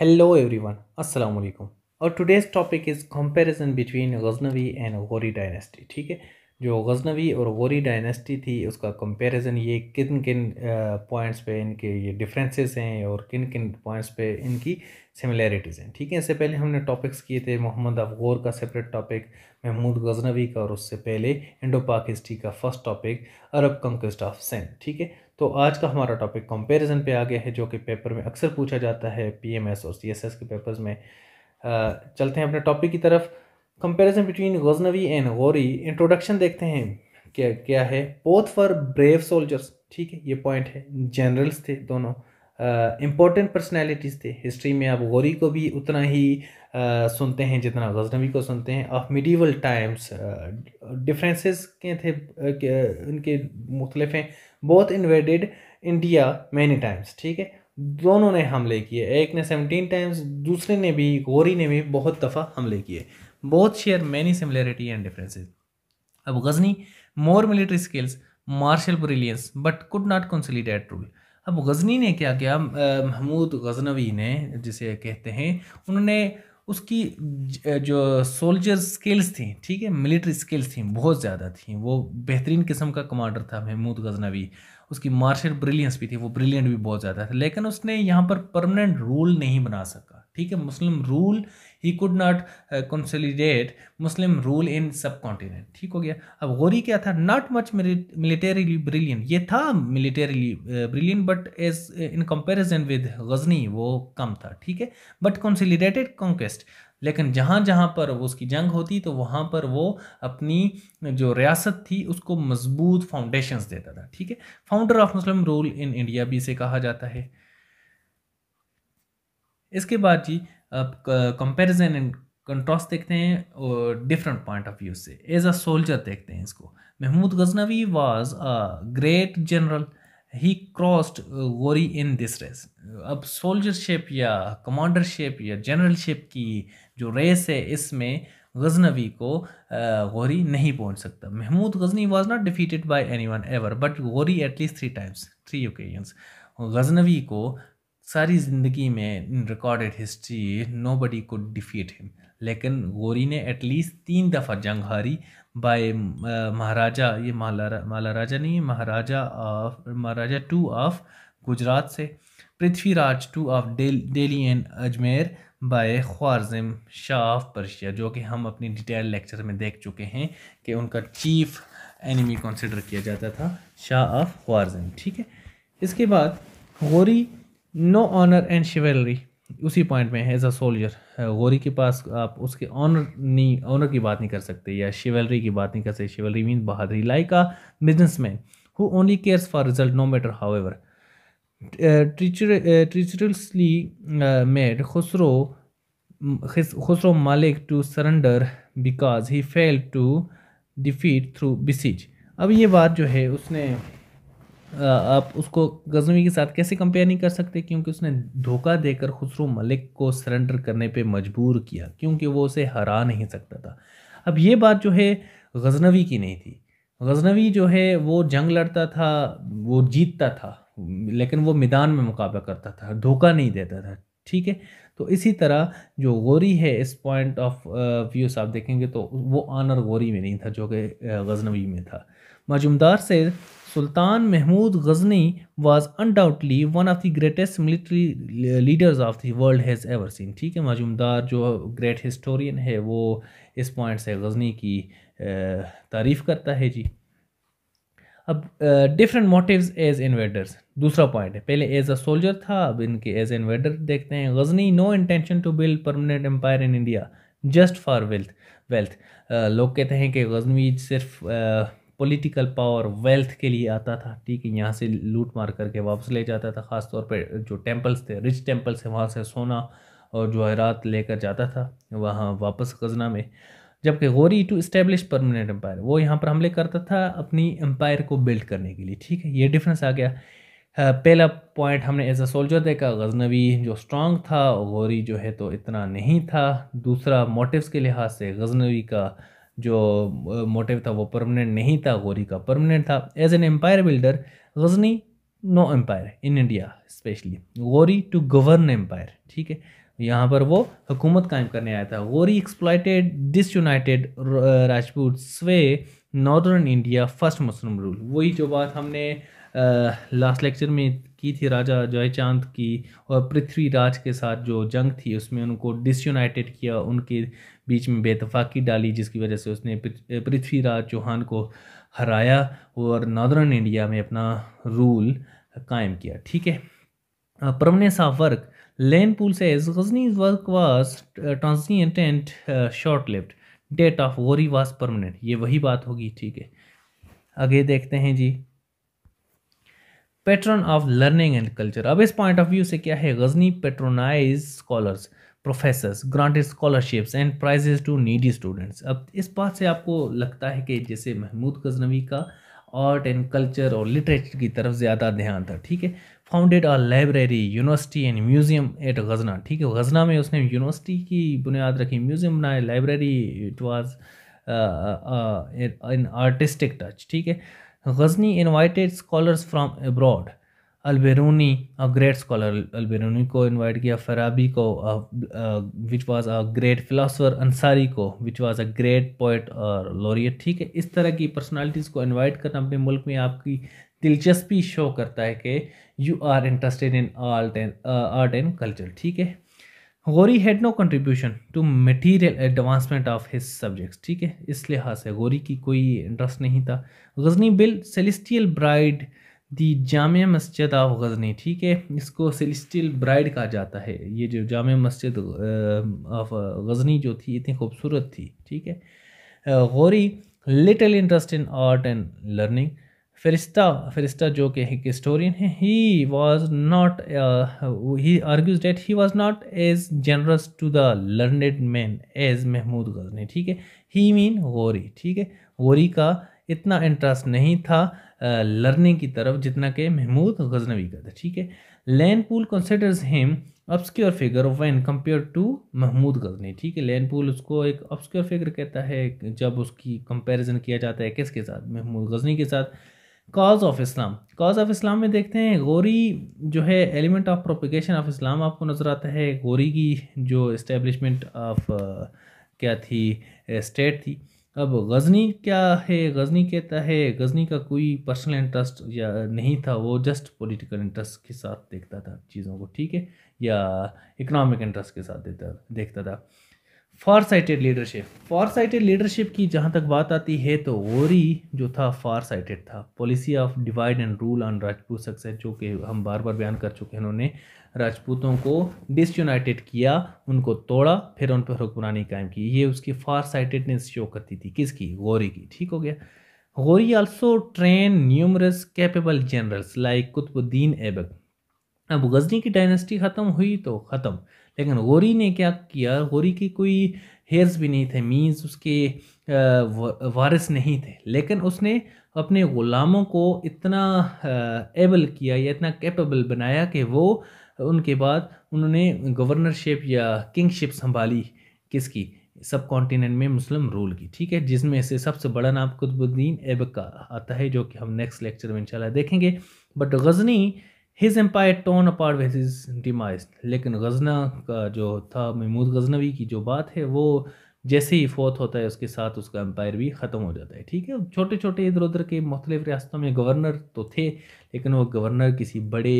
hello every everyone असलम और today's topic is comparison between Ghaznavi and Ghori dynasty ठीक है जो गजनवी और गौरी डायनेस्टी थी उसका कंपैरिजन ये किन किन पॉइंट्स पे इनके ये डिफरेंसेस हैं और किन किन पॉइंट्स पे इनकी सिमिलैरिटीज़ हैं ठीक है इससे पहले हमने टॉपिक्स किए थे मोहम्मद अफगोर का सेपरेट टॉपिक महमूद गजनवी का और उससे पहले इंडो पाकिस्ती का first topic Arab conquest of सेंट ठीक है तो आज का हमारा टॉपिक कंपैरिजन पे आ गया है जो कि पेपर में अक्सर पूछा जाता है पीएमएस और सीएसएस के पेपर्स में चलते हैं अपने टॉपिक की तरफ comparison between Ghaznavi and Ghori introduction देखते हैं क्या क्या है बोथ फॉर ब्रेव सोल्जर्स ठीक है ये पॉइंट है जनरल्स थे दोनों इम्पोर्टेंट पर्सनैलिटीज़ थे हिस्ट्री में आप गौरी को भी उतना ही सुनते हैं जितना गजनबी को सुनते हैं ऑफ मिडीवल टाइम्स डिफरेंसेस के थे उनके मुख्तलिफ हैं बहुत इन्वेडेड इंडिया मैनी टाइम्स ठीक है दोनों ने हमले किए एक ने सेवनटीन टाइम्स दूसरे ने भी गोरी ने भी बहुत दफ़ा हमले किए बहुत share many similarity and differences अब Ghazni more military skills martial brilliance but could not consolidate rule अब गजनी ने क्या किया महमूद गजनवी ने जिसे कहते हैं उन्होंने उसकी जो सोल्जर स्किल्स थी ठीक है मिलिट्री स्किल्स थी बहुत ज़्यादा थी वो बेहतरीन किस्म का कमांडर था महमूद गजनवी उसकी मार्शल ब्रिलियंस भी थी वो ब्रिलियंट भी बहुत ज़्यादा था लेकिन उसने यहाँ पर परमानेंट रूल नहीं बना सका ठीक है मुस्लिम रूल ही could not consolidate Muslim rule in subcontinent ठीक हो गया अब गौरी क्या था नॉट मच मिलिटेरी ब्रिलियन ये था military brilliance but as in comparison with Ghazni वो कम था ठीक है बट कंसोलिडेटेड कॉन्क्वेस्ट लेकिन जहाँ जहाँ पर उसकी जंग होती तो वहाँ पर वो अपनी जो रियासत थी उसको मजबूत फाउंडेशंस देता था ठीक है founder of Muslim rule in India भी इसे कहा जाता है इसके बाद जी आप कंपैरिजन एंड कंट्रास्ट देखते हैं और डिफरेंट पॉइंट ऑफ व्यू से एज अ सोल्जर देखते हैं इसको Mahmud Ghaznavi was a great general he crossed Ghori in this race अब सोल्जरशिप या कमांडरशिप या जनरलशिप की जो रेस है इसमें गजनवी को गौरी uh, नहीं पहुंच सकता Mahmud Ghazni was not defeated by any one ever but Ghori at least three times three occasions Ghaznavi को सारी ज़िंदगी में in recorded history nobody को डिफीट हिम लेकिन गोरी ने एटलीस्ट तीन दफ़ा जंग हारी बाय uh, महाराजा ये माला माला राजा नहीं Maharaja of Maharaja two of Gujarat से Prithviraj two of Delhi and Ajmer by Khwarazm Shah of Persia जो कि हम अपनी डिटेल लेक्चर में देख चुके हैं कि उनका चीफ एनिमी कंसिडर किया जाता था शाह ऑफ ख्वारजम ठीक है इसके बाद गोरी नो ऑनर एंड शिवेलरी उसी पॉइंट में है एज अ सोल्जर गौरी के पास आप उसके ऑनर नहीं ऑनर की बात नहीं कर सकते या शिवेलरी की बात नहीं कर सकते शिवेलरी मीन बहादुरी like a business man who only cares for result no matter however treacherously made Khusro Khusro Malik to surrender because he fail to defeat through besiege अब ये बात जो है उसने आप उसको गजनवी के साथ कैसे कंपेयर नहीं कर सकते क्योंकि उसने धोखा देकर खुसरो मलिक को सरेंडर करने पे मजबूर किया क्योंकि वो उसे हरा नहीं सकता था अब ये बात जो है गजनवी की नहीं थी गजनवी जो है वो जंग लड़ता था वो जीतता था लेकिन वो मैदान में मुकाबला करता था धोखा नहीं देता था ठीक है तो इसी तरह जो गोरी है इस पॉइंट ऑफ व्यू से आप देखेंगे तो वो आनर गोरी में नहीं था जो कि गजनवी में था मजुमदार से Sultan Mahmud Ghazni was undoubtedly one of the greatest military leaders of the world has ever seen ठीक है मजूमदार जो ग्रेट हिस्टोरियन है वो इस पॉइंट से गजनी की तारीफ़ करता है जी अब डिफरेंट मोटिव्स एज इन्वेडर्स दूसरा पॉइंट है पहले एज अ सोल्जर था अब इनके एज इन्वेडर देखते हैं Ghazni no intention to build permanent empire in India just for wealth wealth लोग कहते हैं कि गजनवी सिर्फ uh, पॉलिटिकल पावर वेल्थ के लिए आता था ठीक है यहाँ से लूट मार करके वापस ले जाता था ख़ास तौर पर जो टेम्पल्स थे रिच टेम्पल्स थे वहाँ से सोना और जवाहरात लेकर जाता था वहाँ वापस खजना में जबकि गोरी टू इस्टेब्लिश परमानेंट एम्पायर वो यहाँ पर हमले करता था अपनी एम्पायर को बिल्ड करने के लिए ठीक है ये डिफरेंस आ गया पहला पॉइंट हमने एज अ सोल्जर देखा गजनवी जो स्ट्रांग था और गौरी जो है तो इतना नहीं था दूसरा मोटिव्स के लिहाज से गजनवी का जो मोटिव था वो परमानेंट नहीं था गोरी का परमानेंट था as an empire builder Ghazni no empire in India especially Ghori to govern empire ठीक है यहाँ पर वो हुकूमत कायम करने आया था गोरी exploited disunited Rajput sway northern India first Muslim rule वही जो बात हमने लास्ट लेक्चर में की थी राजा जयचांद की और पृथ्वीराज के साथ जो जंग थी उसमें उनको डिसयूनाइटेड किया उनके बीच में बेतफाकी डाली जिसकी वजह से उसने पृथ्वीराज चौहान को हराया और नॉर्दर्न इंडिया में अपना रूल कायम किया ठीक है परमनेस ऑफ वर्क लेन पुल से Ghazney's work was uh, short lived that of Ghori was permanent ये वही बात होगी ठीक है आगे देखते हैं जी pattern of learning and culture अब इस पॉइंट ऑफ व्यू से क्या है Ghazni patronize scholars professors granted scholarships and prizes to needy students अब इस बात से आपको लगता है कि जैसे महमूद गजनवी का आर्ट एंड कल्चर और लिटरेचर की तरफ ज़्यादा ध्यान था ठीक है founded a library university and museum at Ghazna ठीक है गजना में उसने यूनिवर्सिटी की बुनियाद रखी म्यूज़ियम बनाए library it was in artistic touch ठीक है Ghazni invited scholars from abroad Alberuni a great scholar Alberuni को इनवाइट किया फराबी को which was a great philosopher Ansari को which was a great poet और लॉरियट ठीक है इस तरह की पर्सनालिटीज़ को इनवाइट करना अपने मुल्क में आपकी दिलचस्पी शो करता है कि you are interested in art and art and culture ठीक है Ghori had no contribution to material advancement of his subjects ठीक है इस लिहाज से गौरी की कोई इंटरेस्ट नहीं था Ghazni built celestial bride the Jama Masjid of Ghazni ठीक है इसको सिलस्टिल ब्राइड कहा जाता है ये जो जाम मस्जिद ऑफ गजनी जो थी इतनी खूबसूरत थी ठीक है Ghori little interest in art and learning Ferishta Ferishta जो कि एक हिस्टोरियन है he was not he argues that he was not as generous to the learned man as Mahmud Ghazni ठीक है ही मीन गौरी ठीक है गौरी का इतना इंटरेस्ट नहीं था लर्निंग की तरफ जितना कि महमूद गजनवी का था ठीक है Lane Poole considers him obscure figure when compare to Mahmud Ghazni ठीक है लैन पूल उसको एक अपस्क्योर फिगर कहता है जब उसकी कंपेरिजन किया जाता है किसके साथ महमूद गजनी के साथ cause of Islam cause of Islam में देखते हैं गोरी जो है element of propagation of Islam आपको नज़र आता है गोरी की जो इस्टेबलिशमेंट ऑफ क्या थी स्टेट थी अब गज़नी क्या है गज़नी कहता है गज़नी का कोई पर्सनल इंटरेस्ट या नहीं था वो जस्ट पॉलिटिकल इंटरेस्ट के साथ देखता था चीज़ों को ठीक है या इकोनॉमिक इंटरेस्ट के साथ देता देखता था far sighted leadership far sighted leadership की जहाँ तक बात आती है तो ओरी जो था फार साइटेड था policy of divide and rule on Rajput success जो कि हम बार बार बयान कर चुके हैं उन्होंने राजपूतों को डिसयूनाइटेड किया उनको तोड़ा फिर उन पर हुक्मरानी कायम की ये उसकी फार साइटेडनेस शो करती थी किसकी गौरी की ठीक हो गया Ghori also train numerous capable generals like Qutubuddin Aibak अब गजनी की डायनेस्टी ख़त्म हुई तो ख़त्म लेकिन गौरी ने क्या किया गौरी के कोई हेयर्स भी नहीं थे मीन्स उसके वारिस नहीं थे लेकिन उसने अपने ग़ुलामों को इतना एबल किया या इतना कैपेबल बनाया कि वो उनके बाद उन्होंने गवर्नरशिप या किंगशिप संभाली किसकी सब कॉन्टिनेंट में मुस्लिम रूल की ठीक है जिसमें से सबसे बड़ा नाम कुतुबुद्दीन ऐबक का आता है जो कि हम नेक्स्ट लेक्चर में इंशाल्लाह देखेंगे but Ghazni his empire torn apart with his demise लेकिन गजना का जो था महमूद गजनवी की जो बात है वो जैसे ही फोत होता है उसके साथ उसका एम्पायर भी ख़त्म हो जाता है ठीक है छोटे छोटे इधर उधर के मुख्तलिफ रियासतों में गवर्नर तो थे लेकिन वो गवर्नर किसी बड़े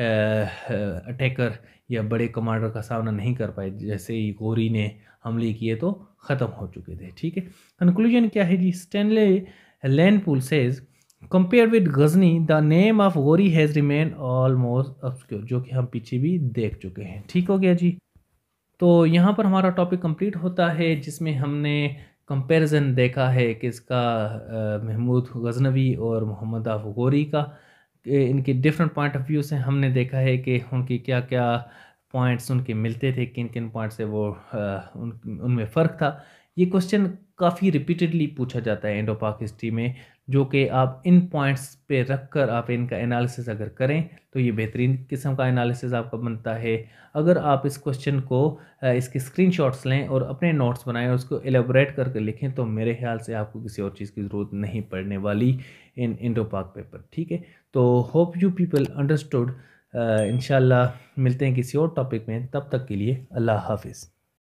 अटैकर या बड़े कमांडर का सामना नहीं कर पाए जैसे ही गोरी ने हमले किए तो ख़त्म हो चुके थे ठीक है कंक्लूजन क्या है जी Stanley Lane Poole says compare with Ghazni the name of Ghori has remain almost obscure जो कि हम पीछे भी देख चुके हैं ठीक हो गया जी तो यहाँ पर हमारा टॉपिक कंप्लीट होता है जिसमें हमने कंपैरिजन देखा है किसका महमूद गजनवी और मोहम्मद आफ गोरी का इनके डिफरेंट पॉइंट ऑफ व्यू से हमने देखा है कि उनकी क्या क्या पॉइंट्स उनके मिलते थे किन किन पॉइंट से वो उन उनमें फ़र्क था ये क्वेश्चन काफ़ी रिपीटेडली पूछा जाता है इंडो पाक हिस्ट्री में जो कि आप इन पॉइंट्स पे रख कर आप इनका एनालिसिस अगर करें तो ये बेहतरीन किस्म का एनालिसिस आपका बनता है अगर आप इस क्वेश्चन को इसके स्क्रीनशॉट्स लें और अपने नोट्स बनाएं और उसको एलेबोरेट करके लिखें तो मेरे ख्याल से आपको किसी और चीज़ की ज़रूरत नहीं पड़ने वाली इन इंडो पाक पेपर ठीक है तो होप यू पीपल अंडरस्टूड इन मिलते हैं किसी और टॉपिक में तब तक के लिए अल्लाह हाफिज़